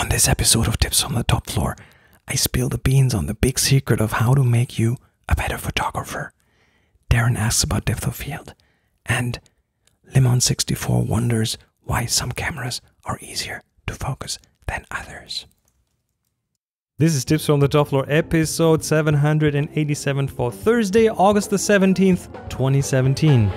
On this episode of Tips from the Top Floor, I spill the beans on the big secret of how to make you a better photographer. Darren asks about depth of field, and Limon64 wonders why some cameras are easier to focus than others. This is Tips from the Top Floor, episode 787 for Thursday, August the 17th, 2017.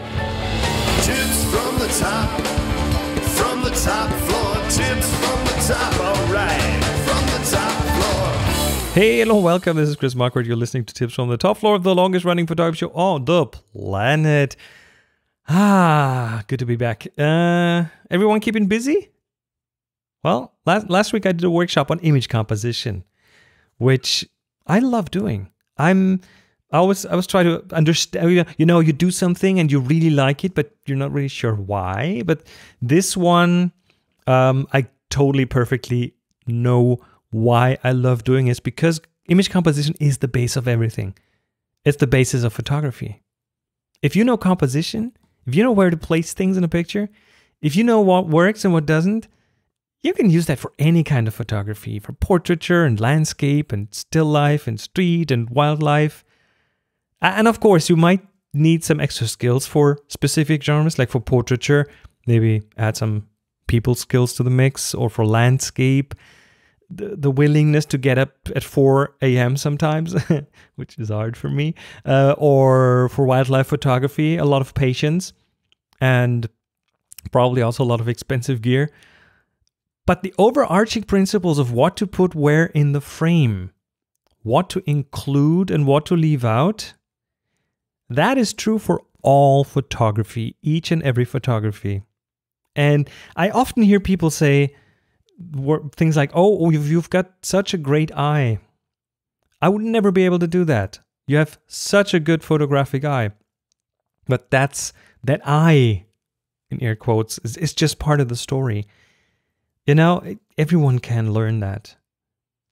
Hey, hello, welcome. This is Chris Marquardt. You're listening to tips from the top floor of the longest running photography show on the planet. Ah, good to be back. Uh, everyone keeping busy? Well, last, last week I did a workshop on image composition, which I love doing. I'm I always I was trying to understand you know, you do something and you really like it, but you're not really sure why. But this one um I totally perfectly know why I love doing is because image composition is the base of everything. It's the basis of photography. If you know composition, if you know where to place things in a picture, if you know what works and what doesn't, you can use that for any kind of photography, for portraiture and landscape and still life and street and wildlife. And of course, you might need some extra skills for specific genres, like for portraiture, maybe add some people skills to the mix, or for landscape, the, the willingness to get up at 4 a.m. sometimes, which is hard for me, uh, or for wildlife photography, a lot of patience and probably also a lot of expensive gear. But the overarching principles of what to put where in the frame, what to include and what to leave out, that is true for all photography, each and every photography. And I often hear people say, things like, oh, oh, you've, you've got such a great eye. I would never be able to do that. You have such a good photographic eye. But that's that eye, in air quotes, is, is just part of the story. You know, everyone can learn that.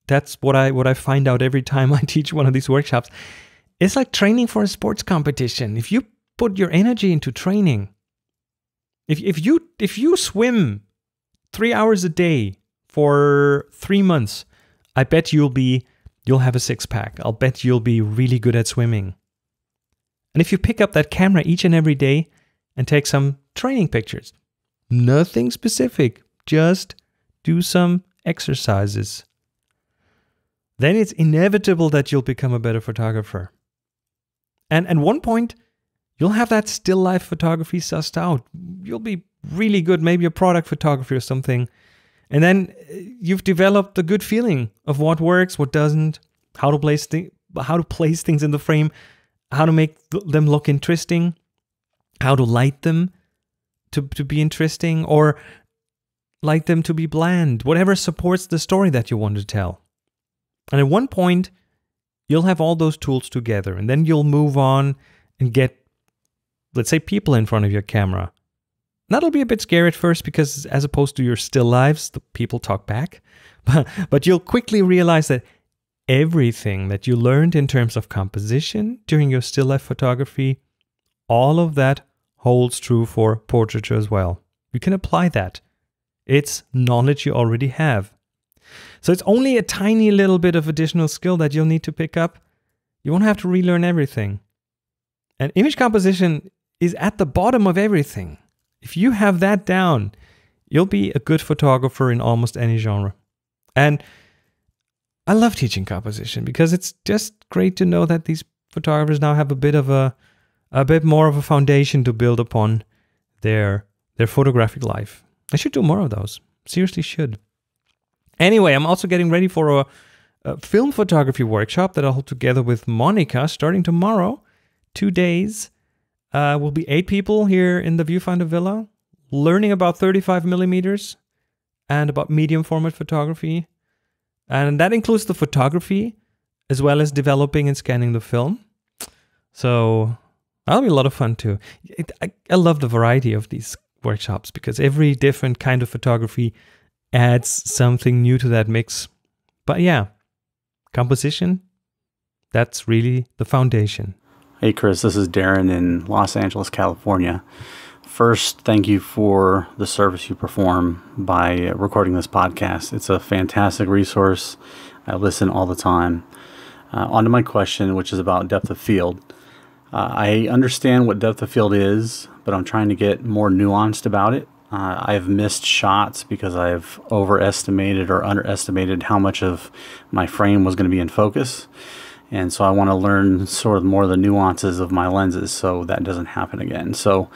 That's what I what I find out every time I teach one of these workshops. It's like training for a sports competition. If you put your energy into training, if if you if you swim three hours a day for three months, I bet you'll be you'll have a six pack. I'll bet you'll be really good at swimming. And if you pick up that camera each and every day and take some training pictures, nothing specific, just do some exercises, then it's inevitable that you'll become a better photographer. And at one point, you'll have that still life photography sussed out. You'll be really good, maybe a product photography or something. And then uh, you've developed a good feeling of what works, what doesn't, how to place th- how to place things in the frame, how to make th- them look interesting, how to light them to, to be interesting, or light them to be bland, whatever supports the story that you want to tell. And at one point, you'll have all those tools together, and then you'll move on and get, let's say, people in front of your camera That'll be a bit scary at first because, as opposed to your still lives, the people talk back. But, but you'll quickly realize that everything that you learned in terms of composition during your still life photography, all of that holds true for portraiture as well. You can apply that. It's knowledge you already have. So it's only a tiny little bit of additional skill that you'll need to pick up. You won't have to relearn everything. And image composition is at the bottom of everything. If you have that down, you'll be a good photographer in almost any genre. And I love teaching composition because it's just great to know that these photographers now have a bit of a a bit more of a foundation to build upon their their photographic life. I should do more of those. Seriously should. Anyway, I'm also getting ready for a, a film photography workshop that I'll hold together with Monica starting tomorrow. 2 days uh, we'll be eight people here in the viewfinder villa, learning about 35 millimeters and about medium format photography. And that includes the photography as well as developing and scanning the film. So that'll be a lot of fun too. It, I, I love the variety of these workshops because every different kind of photography adds something new to that mix. But yeah, composition, that's really the foundation. Hey Chris, this is Darren in Los Angeles, California. First, thank you for the service you perform by recording this podcast. It's a fantastic resource. I listen all the time. Uh, on to my question, which is about depth of field. Uh, I understand what depth of field is, but I'm trying to get more nuanced about it. Uh, I've missed shots because I've overestimated or underestimated how much of my frame was going to be in focus and so I want to learn sort of more of the nuances of my lenses so that doesn't happen again. So,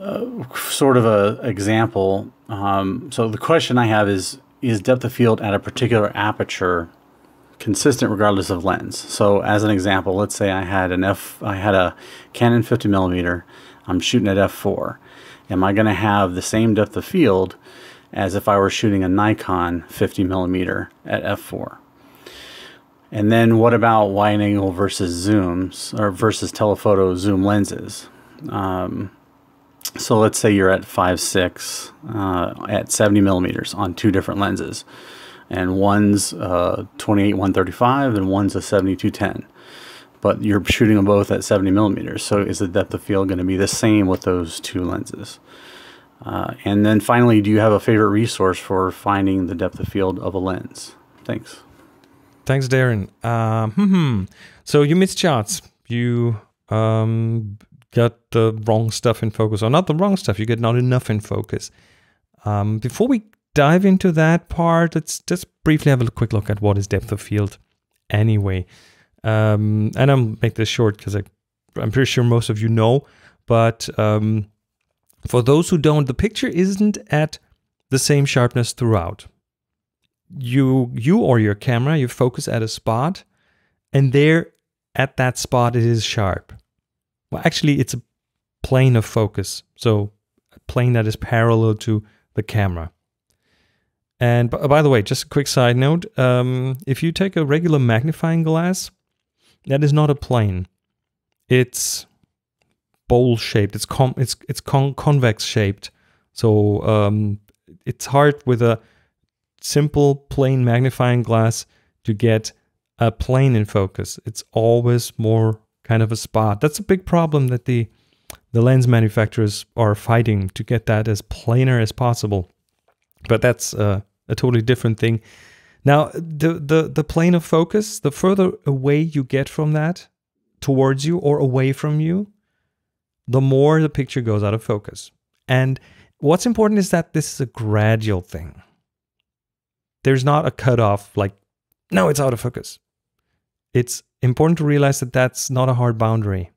uh, sort of a example. Um, so the question I have is: Is depth of field at a particular aperture consistent regardless of lens? So, as an example, let's say I had an f, I had a Canon 50 millimeter. I'm shooting at f4. Am I going to have the same depth of field as if I were shooting a Nikon 50 millimeter at f4? And then what about wide angle versus zooms or versus telephoto zoom lenses? Um, so let's say you're at five uh, at 70 millimeters on two different lenses. And one's uh, 28 135 and one's a 7210. But you're shooting them both at 70 millimeters. So is the depth of field going to be the same with those two lenses? Uh, and then finally, do you have a favorite resource for finding the depth of field of a lens? Thanks. Thanks, Darren. Um, hmm, hmm. so you missed charts. You um, got the wrong stuff in focus, or not the wrong stuff. You get not enough in focus. Um, before we dive into that part, let's just briefly have a quick look at what is depth of field anyway. Um, and I'll make this short because I'm pretty sure most of you know. But um, for those who don't, the picture isn't at the same sharpness throughout you you or your camera you focus at a spot and there at that spot it is sharp well actually it's a plane of focus so a plane that is parallel to the camera and by the way just a quick side note um, if you take a regular magnifying glass that is not a plane it's bowl shaped it's com it's it's con convex shaped so um, it's hard with a simple plain magnifying glass to get a plane in focus. It's always more kind of a spot. That's a big problem that the the lens manufacturers are fighting to get that as planar as possible. But that's uh, a totally different thing. Now, the, the the plane of focus, the further away you get from that towards you or away from you, the more the picture goes out of focus. And what's important is that this is a gradual thing there's not a cutoff like, no, it's out of focus. It's important to realize that that's not a hard boundary.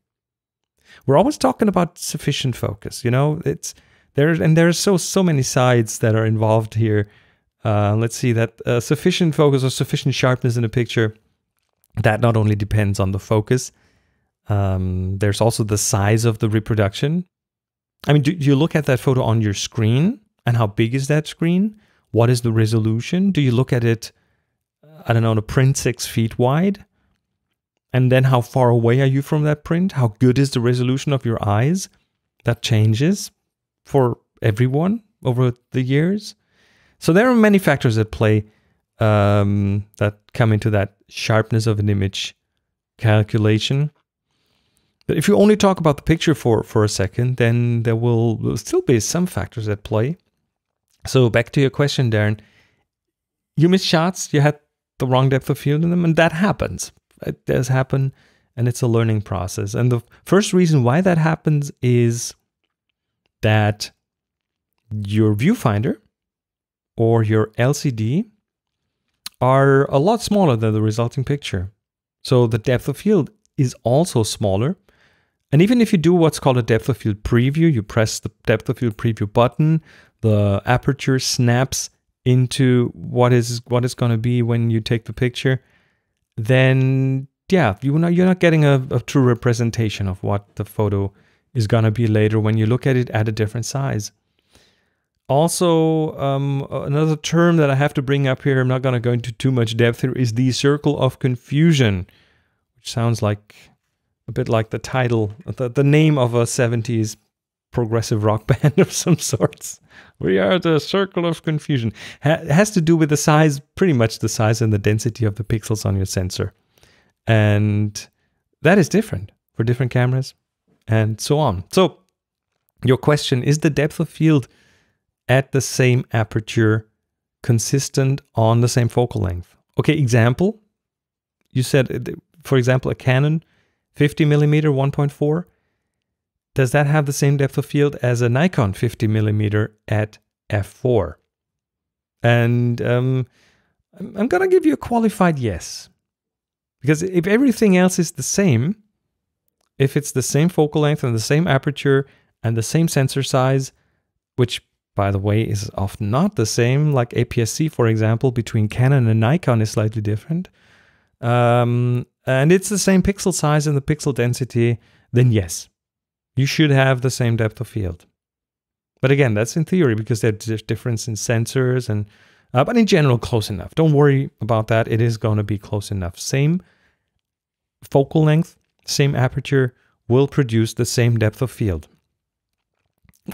We're always talking about sufficient focus, you know, it's there and there are so so many sides that are involved here. Uh, let's see that uh, sufficient focus or sufficient sharpness in a picture that not only depends on the focus, um, there's also the size of the reproduction. I mean, do, do you look at that photo on your screen and how big is that screen? What is the resolution? Do you look at it, I don't know, on a print six feet wide? And then how far away are you from that print? How good is the resolution of your eyes? That changes for everyone over the years. So there are many factors at play um, that come into that sharpness of an image calculation. But if you only talk about the picture for, for a second, then there will still be some factors at play. So back to your question, Darren. You missed shots. You had the wrong depth of field in them, and that happens. It does happen, and it's a learning process. And the first reason why that happens is that your viewfinder or your LCD are a lot smaller than the resulting picture. So the depth of field is also smaller and even if you do what's called a depth of field preview, you press the depth of field preview button, the aperture snaps into what is what is going to be when you take the picture, then yeah, you're not, you're not getting a, a true representation of what the photo is going to be later when you look at it at a different size. Also, um, another term that I have to bring up here, I'm not going to go into too much depth here, is the circle of confusion, which sounds like a bit like the title, the, the name of a 70s progressive rock band of some sorts. We are the circle of confusion. Ha has to do with the size, pretty much the size and the density of the pixels on your sensor. And that is different for different cameras and so on. So your question, is the depth of field at the same aperture consistent on the same focal length? Okay, example. You said, uh, for example, a Canon 50 millimeter 1.4 does that have the same depth of field as a Nikon 50 millimeter at f4? And um, I'm gonna give you a qualified yes, because if everything else is the same, if it's the same focal length and the same aperture and the same sensor size, which by the way is often not the same, like APS-C for example, between Canon and Nikon is slightly different. Um, and it's the same pixel size and the pixel density, then yes, you should have the same depth of field. But again, that's in theory because there's difference in sensors and, uh, but in general, close enough. Don't worry about that. It is going to be close enough. Same focal length, same aperture will produce the same depth of field.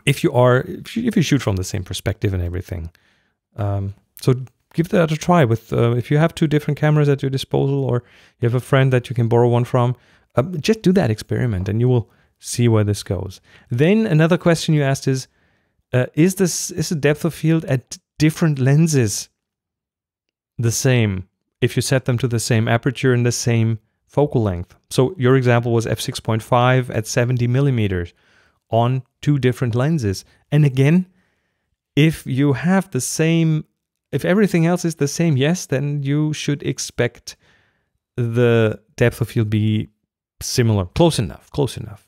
If you are, if you, shoot from the same perspective and everything. Um, so give that a try with uh, if you have two different cameras at your disposal or you have a friend that you can borrow one from um, just do that experiment and you will see where this goes then another question you asked is uh, is this is the depth of field at different lenses the same if you set them to the same aperture and the same focal length so your example was f6.5 at 70 millimeters on two different lenses and again if you have the same if everything else is the same, yes, then you should expect the depth of field be similar, close enough, close enough.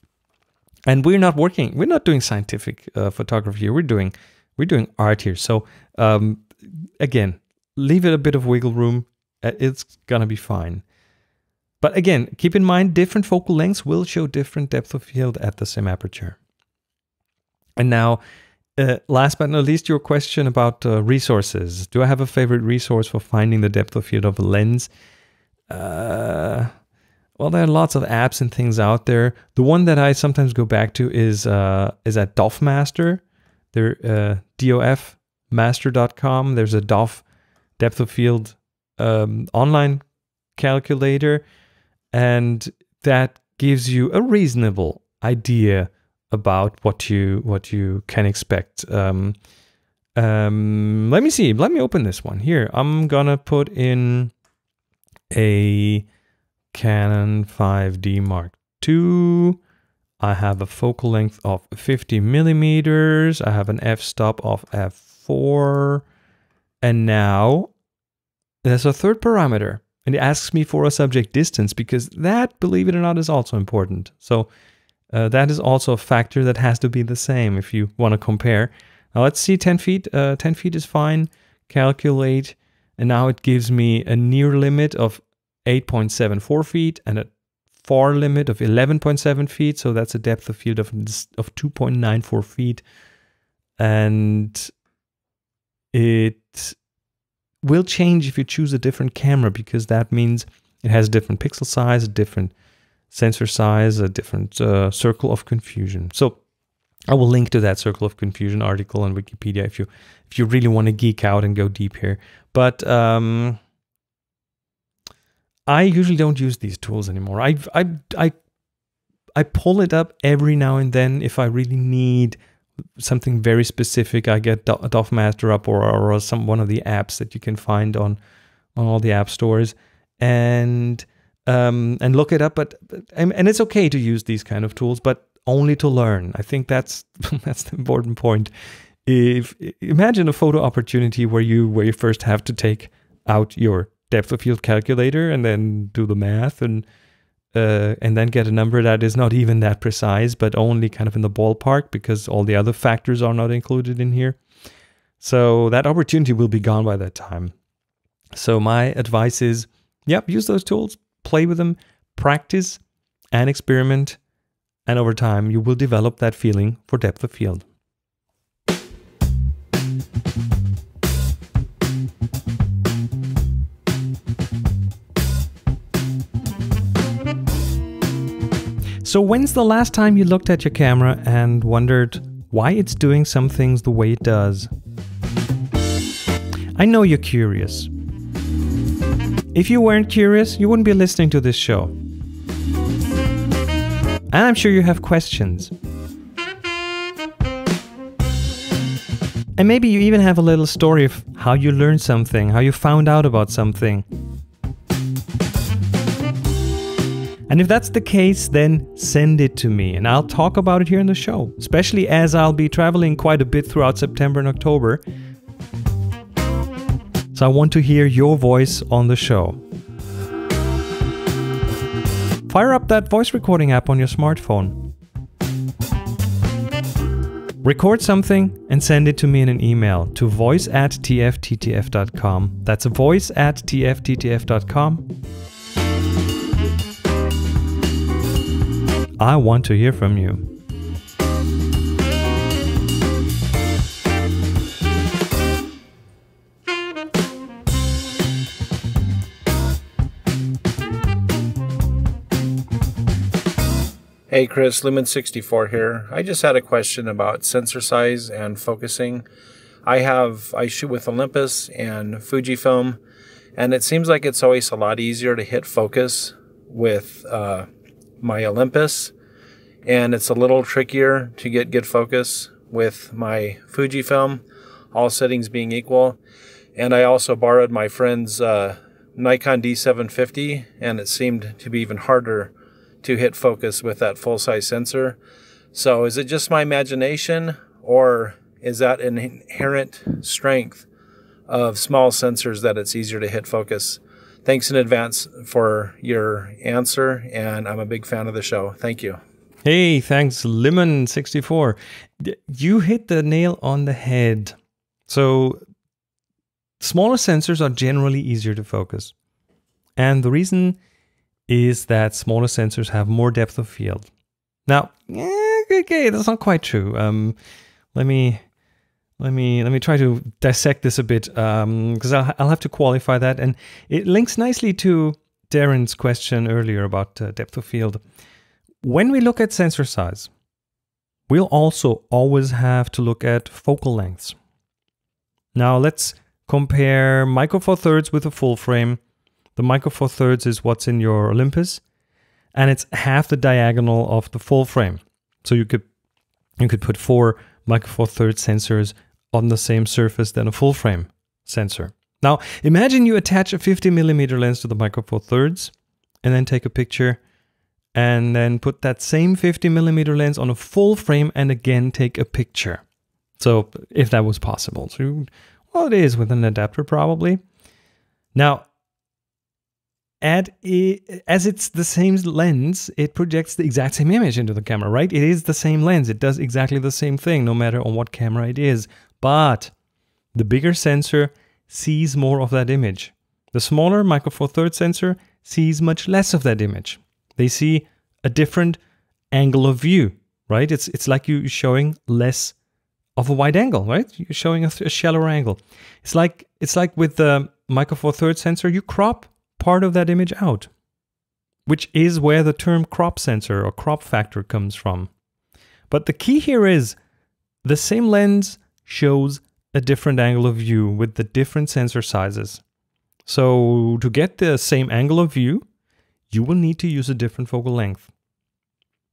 And we're not working, we're not doing scientific uh, photography We're doing we're doing art here. So um, again, leave it a bit of wiggle room. Uh, it's gonna be fine. But again, keep in mind different focal lengths will show different depth of field at the same aperture. And now uh, last but not least, your question about uh, resources. Do I have a favorite resource for finding the depth of field of a lens? Uh, well, there are lots of apps and things out there. The one that I sometimes go back to is uh, is at Master. They're uh, dofmaster.com. There's a DoF depth of field um, online calculator, and that gives you a reasonable idea about what you what you can expect. Um, um, let me see. Let me open this one here. I'm gonna put in a Canon 5D Mark II. I have a focal length of 50 millimeters. I have an f-stop of f4. And now there's a third parameter and it asks me for a subject distance because that, believe it or not, is also important. So uh, that is also a factor that has to be the same if you want to compare. Now let's see 10 feet. Uh, 10 feet is fine. Calculate. And now it gives me a near limit of 8.74 feet and a far limit of 11.7 feet. So that's a depth of field of, of 2.94 feet. And it will change if you choose a different camera because that means it has different pixel size, different sensor size, a different uh, circle of confusion. So I will link to that circle of confusion article on Wikipedia if you if you really want to geek out and go deep here. But um, I usually don't use these tools anymore. I I I I pull it up every now and then if I really need something very specific. I get Master up or, or some one of the apps that you can find on on all the app stores, and um, and look it up. But and it's okay to use these kind of tools, but only to learn. I think that's that's the important point. If imagine a photo opportunity where you where you first have to take out your depth of field calculator and then do the math and uh, and then get a number that is not even that precise, but only kind of in the ballpark because all the other factors are not included in here. So that opportunity will be gone by that time. So my advice is, yep, use those tools, play with them, practice, and experiment. And over time, you will develop that feeling for depth of field. So, when's the last time you looked at your camera and wondered why it's doing some things the way it does? I know you're curious. If you weren't curious, you wouldn't be listening to this show. And I'm sure you have questions. And maybe you even have a little story of how you learned something, how you found out about something. And if that's the case, then send it to me and I'll talk about it here in the show, especially as I'll be traveling quite a bit throughout September and October. So I want to hear your voice on the show. Fire up that voice recording app on your smartphone. Record something and send it to me in an email to voice at tfttf.com. That's voice at tfttf.com. I want to hear from you. Hey Chris, Lumen64 here. I just had a question about sensor size and focusing. I have, I shoot with Olympus and Fujifilm, and it seems like it's always a lot easier to hit focus with uh, my Olympus, and it's a little trickier to get good focus with my Fujifilm, all settings being equal. And I also borrowed my friend's uh, Nikon D750, and it seemed to be even harder to hit focus with that full size sensor. So is it just my imagination or is that an inherent strength of small sensors that it's easier to hit focus? Thanks in advance for your answer, and I'm a big fan of the show. Thank you. Hey, thanks, Lemon64. You hit the nail on the head. So, smaller sensors are generally easier to focus. And the reason is that smaller sensors have more depth of field. Now, eh, okay, that's not quite true. Um, let me let me let me try to dissect this a bit because um, I'll, I'll, have to qualify that, and it links nicely to Darren's question earlier about uh, depth of field. When we look at sensor size, we'll also always have to look at focal lengths. Now let's compare micro four thirds with a full frame the Micro Four Thirds is what's in your Olympus, and it's half the diagonal of the full frame. So you could you could put four Micro Four Thirds sensors on the same surface than a full frame sensor. Now imagine you attach a 50 millimeter lens to the Micro Four Thirds, and then take a picture, and then put that same 50 millimeter lens on a full frame, and again take a picture. So if that was possible, so well, it is with an adapter probably. Now and it, as it's the same lens, it projects the exact same image into the camera, right? It is the same lens. It does exactly the same thing no matter on what camera it is. But the bigger sensor sees more of that image. The smaller micro four thirds sensor sees much less of that image. They see a different angle of view, right? It's, it's like you showing less of a wide angle, right? You're showing a, a shallower angle. It's like, it's like with the micro four thirds sensor, you crop part of that image out, which is where the term crop sensor or crop factor comes from. But the key here is the same lens shows a different angle of view with the different sensor sizes. So to get the same angle of view, you will need to use a different focal length.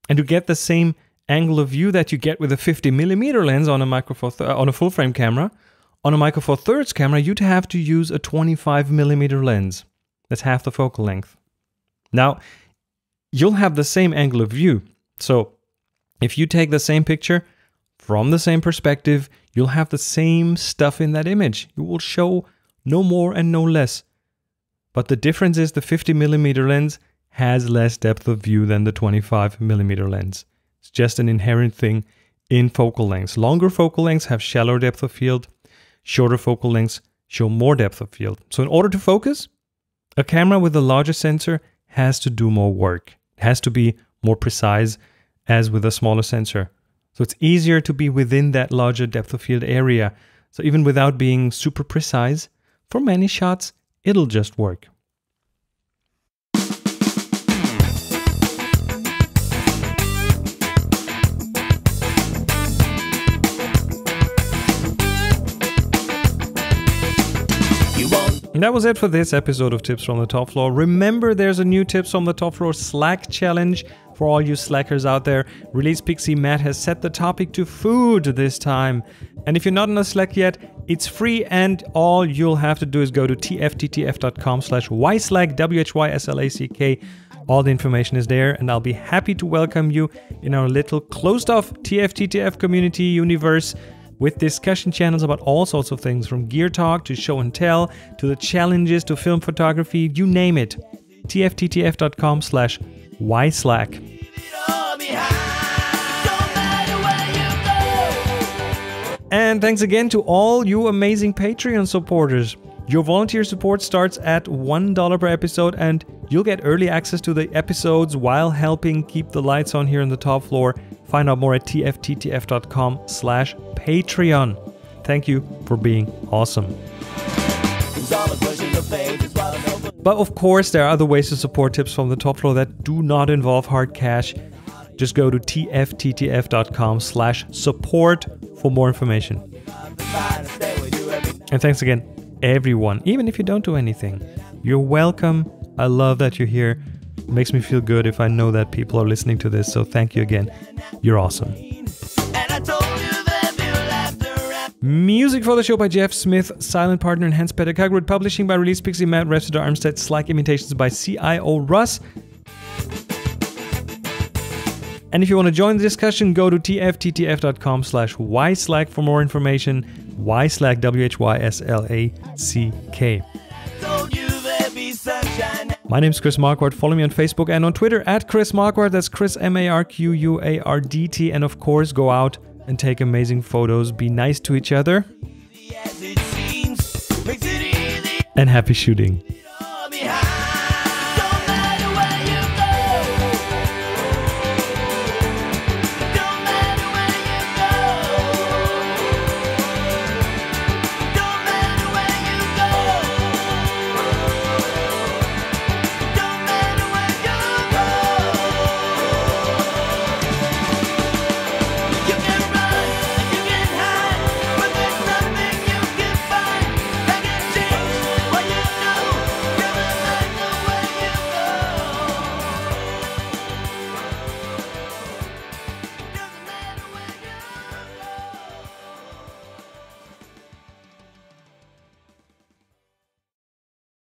And to get the same angle of view that you get with a 50 millimeter lens on a micro four uh, on a full frame camera, on a micro four thirds camera, you'd have to use a 25 millimeter lens. That's half the focal length. Now, you'll have the same angle of view. So if you take the same picture from the same perspective, you'll have the same stuff in that image. You will show no more and no less. But the difference is the 50 millimeter lens has less depth of view than the 25 millimeter lens. It's just an inherent thing in focal lengths. Longer focal lengths have shallower depth of field, shorter focal lengths show more depth of field. So in order to focus, a camera with a larger sensor has to do more work, it has to be more precise as with a smaller sensor. So it's easier to be within that larger depth of field area. So even without being super precise, for many shots, it'll just work. And that was it for this episode of Tips from the Top Floor. Remember, there's a new Tips from the Top Floor Slack challenge for all you slackers out there. Release Pixie Matt has set the topic to food this time. And if you're not in a Slack yet, it's free and all you'll have to do is go to tfttf.com slash yslack, W-H-Y-S-L-A-C-K. All the information is there and I'll be happy to welcome you in our little closed off TFTTF community universe with discussion channels about all sorts of things from gear talk to show and tell to the challenges to film photography, you name it. tfttf.com slash yslack. And thanks again to all you amazing Patreon supporters. Your volunteer support starts at $1 per episode, and you'll get early access to the episodes while helping keep the lights on here on the top floor. Find out more at tfttf.com slash Patreon. Thank you for being awesome. But of course, there are other ways to support tips from the top floor that do not involve hard cash. Just go to tfttf.com slash support for more information. And thanks again everyone, even if you don't do anything. You're welcome. I love that you're here. It makes me feel good if I know that people are listening to this. So thank you again. You're awesome. Music for the show by Jeff Smith, Silent Partner, and Hans Peter Kagwood, publishing by Release Pixie, Matt Repsidar, Armstead, Slack Imitations by CIO Russ. And if you want to join the discussion, go to tfttf.com slash yslack for more information. Yslack, W-H-Y-S-L-A-C-K. My name is Chris Marquardt. Follow me on Facebook and on Twitter at Chris Marquardt. That's Chris M A R Q U A R D T. And of course, go out and take amazing photos. Be nice to each other. And happy shooting.